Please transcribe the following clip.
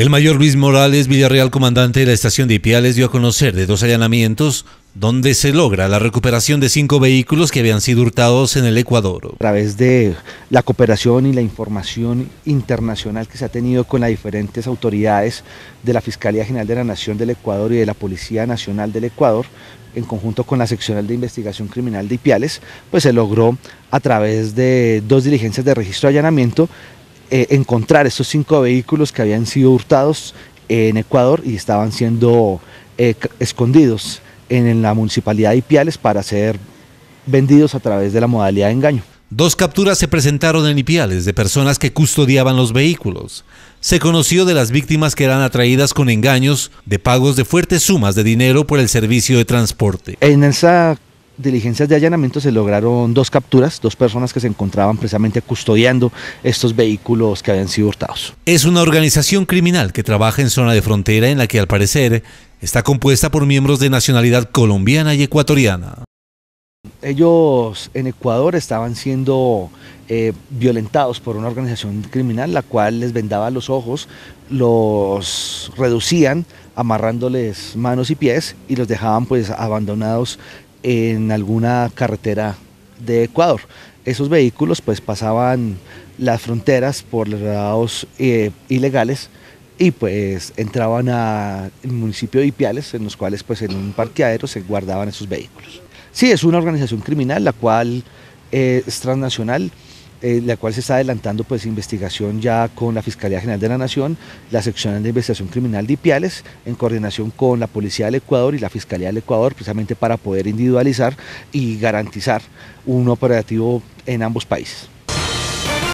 El mayor Luis Morales Villarreal, comandante de la estación de Ipiales, dio a conocer de dos allanamientos donde se logra la recuperación de cinco vehículos que habían sido hurtados en el Ecuador. A través de la cooperación y la información internacional que se ha tenido con las diferentes autoridades de la Fiscalía General de la Nación del Ecuador y de la Policía Nacional del Ecuador, en conjunto con la seccional de investigación criminal de Ipiales, pues se logró a través de dos diligencias de registro de allanamiento eh, encontrar estos cinco vehículos que habían sido hurtados en Ecuador y estaban siendo eh, escondidos en la municipalidad de Ipiales para ser vendidos a través de la modalidad de engaño. Dos capturas se presentaron en Ipiales de personas que custodiaban los vehículos. Se conoció de las víctimas que eran atraídas con engaños de pagos de fuertes sumas de dinero por el servicio de transporte. En esa diligencias de allanamiento se lograron dos capturas, dos personas que se encontraban precisamente custodiando estos vehículos que habían sido hurtados. Es una organización criminal que trabaja en zona de frontera en la que al parecer está compuesta por miembros de nacionalidad colombiana y ecuatoriana. Ellos en Ecuador estaban siendo eh, violentados por una organización criminal la cual les vendaba los ojos, los reducían amarrándoles manos y pies y los dejaban pues abandonados en alguna carretera de Ecuador. Esos vehículos pues pasaban las fronteras por los eh, ilegales y pues entraban al municipio de Ipiales en los cuales pues en un parqueadero se guardaban esos vehículos. Sí, es una organización criminal la cual eh, es transnacional, eh, la cual se está adelantando pues, investigación ya con la Fiscalía General de la Nación, la sección de investigación criminal de Ipiales, en coordinación con la Policía del Ecuador y la Fiscalía del Ecuador, precisamente para poder individualizar y garantizar un operativo en ambos países.